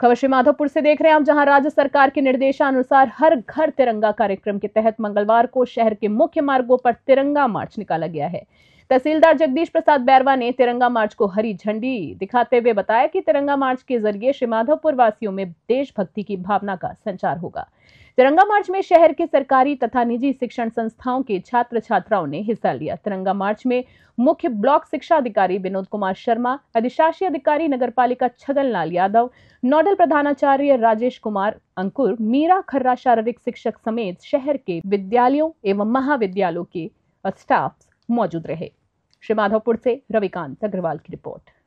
खबर श्री माधोपुर से देख रहे हैं आप जहां राज्य सरकार के निर्देशानुसार हर घर तिरंगा कार्यक्रम के तहत मंगलवार को शहर के मुख्य मार्गों पर तिरंगा मार्च निकाला गया है तहसीलदार जगदीश प्रसाद बैरवा ने तिरंगा मार्च को हरी झंडी दिखाते हुए बताया कि तिरंगा मार्च के जरिए श्रीमाधवपुर वासियों में देशभक्ति की भावना का संचार होगा तिरंगा मार्च में शहर के सरकारी तथा निजी शिक्षण संस्थाओं के छात्र छात्राओं ने हिस्सा लिया तिरंगा मार्च में मुख्य ब्लॉक शिक्षा अधिकारी विनोद कुमार शर्मा अधिशासी अधिकारी नगर पालिका छगन लाल यादव नोडल प्रधानाचार्य राजेश कुमार अंकुर मीरा खर्रा शारीरिक शिक्षक समेत शहर के विद्यालयों एवं महाविद्यालयों के स्टाफ मौजूद रहे श्री से रविकांत अग्रवाल की रिपोर्ट